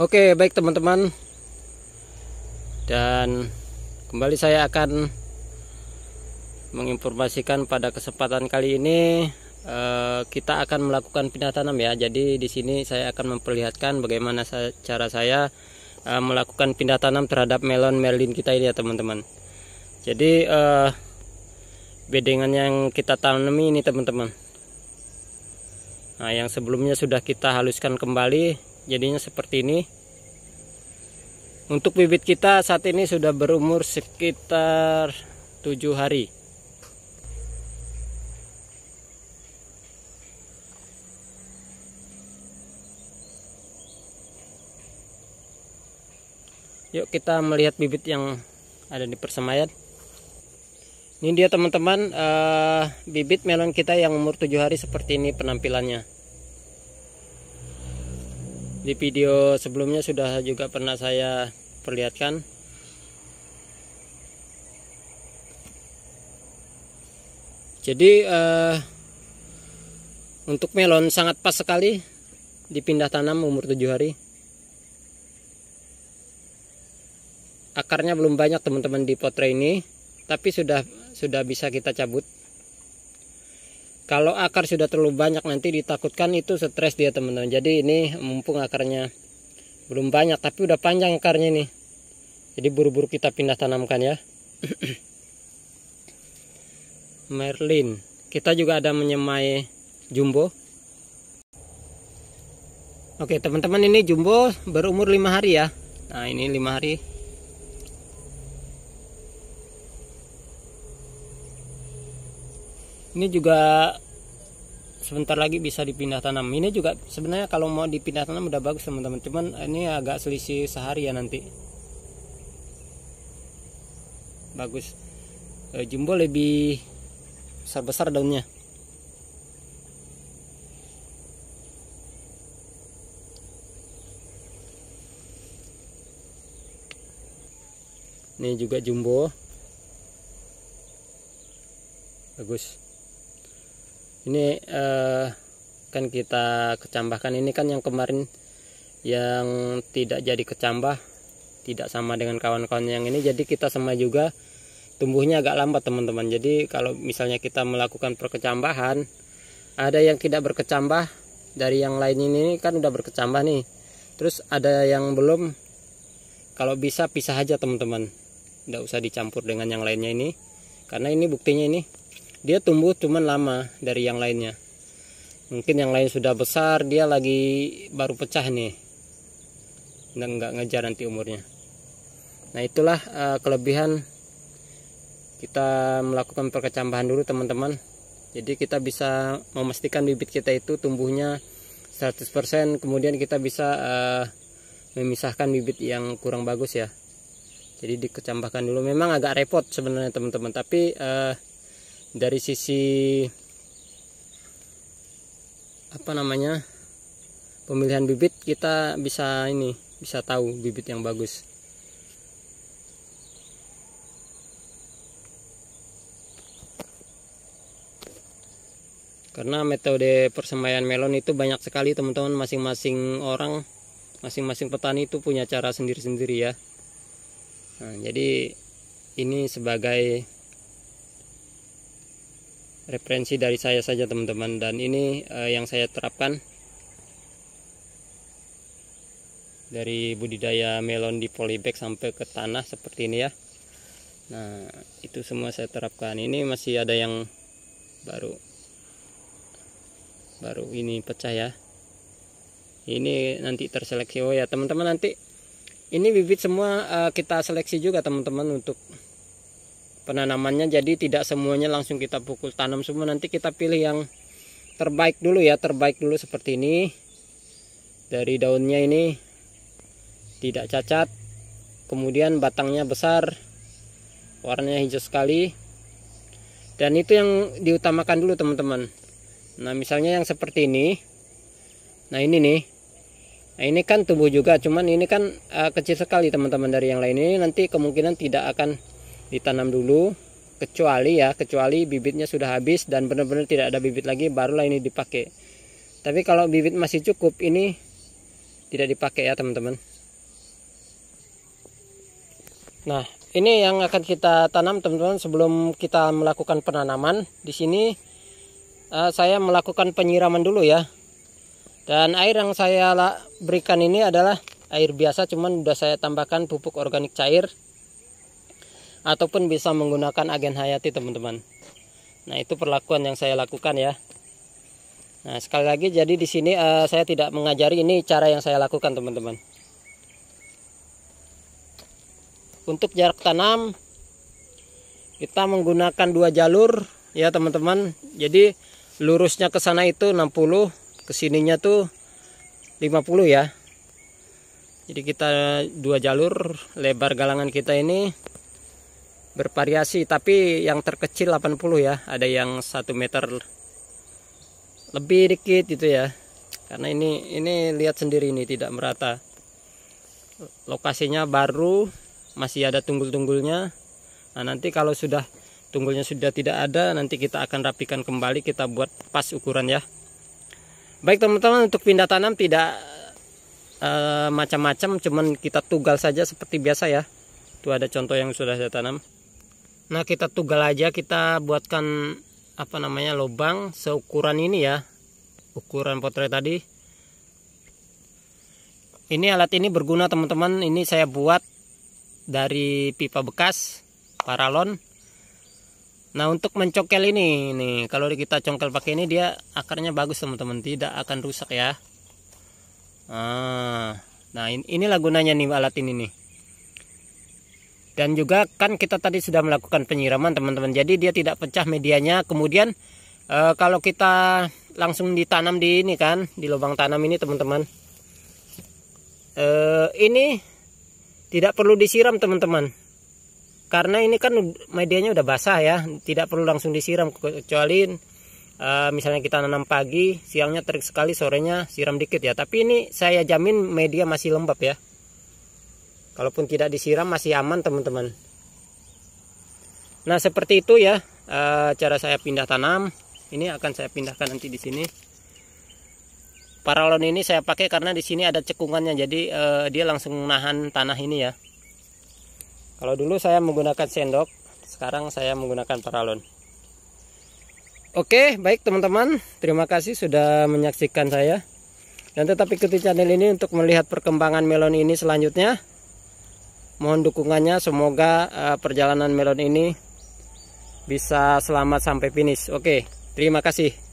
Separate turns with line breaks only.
Oke baik teman-teman Dan kembali saya akan Menginformasikan pada kesempatan kali ini eh, Kita akan melakukan pindah tanam ya Jadi di sini saya akan memperlihatkan bagaimana cara saya eh, Melakukan pindah tanam terhadap melon merlin kita ini ya teman-teman Jadi eh, bedengan yang kita tanami ini teman-teman Nah yang sebelumnya sudah kita haluskan kembali jadinya seperti ini untuk bibit kita saat ini sudah berumur sekitar 7 hari Yuk kita melihat bibit yang ada di persemaian Ini dia teman-teman uh, Bibit melon kita yang umur 7 hari seperti ini penampilannya di video sebelumnya sudah juga pernah saya perlihatkan jadi uh, untuk melon sangat pas sekali dipindah tanam umur 7 hari akarnya belum banyak teman-teman di potre ini tapi sudah sudah bisa kita cabut kalau akar sudah terlalu banyak nanti ditakutkan itu stres dia teman-teman jadi ini mumpung akarnya belum banyak tapi udah panjang akarnya nih jadi buru-buru kita pindah tanamkan ya Merlin kita juga ada menyemai jumbo oke teman-teman ini jumbo berumur 5 hari ya nah ini 5 hari ini juga sebentar lagi bisa dipindah tanam ini juga sebenarnya kalau mau dipindah tanam udah bagus teman-teman cuman ini agak selisih sehari ya nanti bagus e, jumbo lebih besar-besar daunnya ini juga jumbo bagus ini eh, kan kita kecambahkan ini kan yang kemarin yang tidak jadi kecambah tidak sama dengan kawan-kawan yang ini jadi kita sama juga tumbuhnya agak lambat teman-teman jadi kalau misalnya kita melakukan perkecambahan ada yang tidak berkecambah dari yang lain ini kan udah berkecambah nih terus ada yang belum kalau bisa pisah aja teman-teman nggak usah dicampur dengan yang lainnya ini karena ini buktinya ini dia tumbuh cuman lama dari yang lainnya mungkin yang lain sudah besar dia lagi baru pecah nih dan nggak ngejar nanti umurnya nah itulah uh, kelebihan kita melakukan perkecambahan dulu teman-teman jadi kita bisa memastikan bibit kita itu tumbuhnya 100% kemudian kita bisa uh, memisahkan bibit yang kurang bagus ya jadi dikecambahkan dulu memang agak repot sebenarnya teman-teman tapi uh, dari sisi apa namanya pemilihan bibit kita bisa ini bisa tahu bibit yang bagus karena metode persemaian melon itu banyak sekali teman-teman masing-masing orang masing-masing petani itu punya cara sendiri-sendiri ya nah, jadi ini sebagai referensi dari saya saja teman-teman dan ini uh, yang saya terapkan dari budidaya melon di polybag sampai ke tanah seperti ini ya nah itu semua saya terapkan ini masih ada yang baru baru ini pecah ya ini nanti terseleksi oh ya teman-teman nanti ini bibit semua uh, kita seleksi juga teman-teman untuk penanamannya jadi tidak semuanya langsung kita pukul tanam semua nanti kita pilih yang terbaik dulu ya terbaik dulu seperti ini dari daunnya ini tidak cacat kemudian batangnya besar warnanya hijau sekali dan itu yang diutamakan dulu teman-teman nah misalnya yang seperti ini nah ini nih nah ini kan tubuh juga cuman ini kan uh, kecil sekali teman-teman dari yang lain ini nanti kemungkinan tidak akan ditanam dulu kecuali ya kecuali bibitnya sudah habis dan benar-benar tidak ada bibit lagi barulah ini dipakai tapi kalau bibit masih cukup ini tidak dipakai ya teman-teman nah ini yang akan kita tanam teman-teman sebelum kita melakukan penanaman di sini uh, saya melakukan penyiraman dulu ya dan air yang saya berikan ini adalah air biasa cuman sudah saya tambahkan pupuk organik cair ataupun bisa menggunakan agen hayati teman-teman nah itu perlakuan yang saya lakukan ya nah sekali lagi jadi di sini uh, saya tidak mengajari ini cara yang saya lakukan teman-teman untuk jarak tanam kita menggunakan dua jalur ya teman-teman jadi lurusnya ke sana itu 60 ke sininya tuh 50 ya jadi kita dua jalur lebar galangan kita ini bervariasi tapi yang terkecil 80 ya ada yang satu meter lebih dikit gitu ya karena ini ini lihat sendiri ini tidak merata lokasinya baru masih ada tunggul-tunggulnya nah nanti kalau sudah tunggulnya sudah tidak ada nanti kita akan rapikan kembali kita buat pas ukuran ya baik teman-teman untuk pindah tanam tidak eh, macam-macam macam -macam, cuman kita tugal saja seperti biasa ya itu ada contoh yang sudah saya tanam nah kita tugal aja kita buatkan apa namanya lubang seukuran ini ya ukuran potret tadi ini alat ini berguna teman-teman ini saya buat dari pipa bekas paralon nah untuk mencokel ini nih kalau kita congkel pakai ini dia akarnya bagus teman-teman tidak akan rusak ya ah, nah inilah gunanya nih alat ini nih dan juga kan kita tadi sudah melakukan penyiraman teman-teman jadi dia tidak pecah medianya kemudian e, kalau kita langsung ditanam di ini kan di lubang tanam ini teman-teman e, ini tidak perlu disiram teman-teman karena ini kan medianya udah basah ya tidak perlu langsung disiram kecuali e, misalnya kita nanam pagi siangnya terik sekali sorenya siram dikit ya tapi ini saya jamin media masih lembab ya kalaupun tidak disiram masih aman teman-teman nah seperti itu ya eh, cara saya pindah tanam ini akan saya pindahkan nanti di sini paralon ini saya pakai karena di sini ada cekungannya jadi eh, dia langsung nahan tanah ini ya kalau dulu saya menggunakan sendok sekarang saya menggunakan paralon oke baik teman-teman terima kasih sudah menyaksikan saya dan tetap ikuti channel ini untuk melihat perkembangan melon ini selanjutnya mohon dukungannya semoga eh, perjalanan melon ini bisa selamat sampai finish oke terima kasih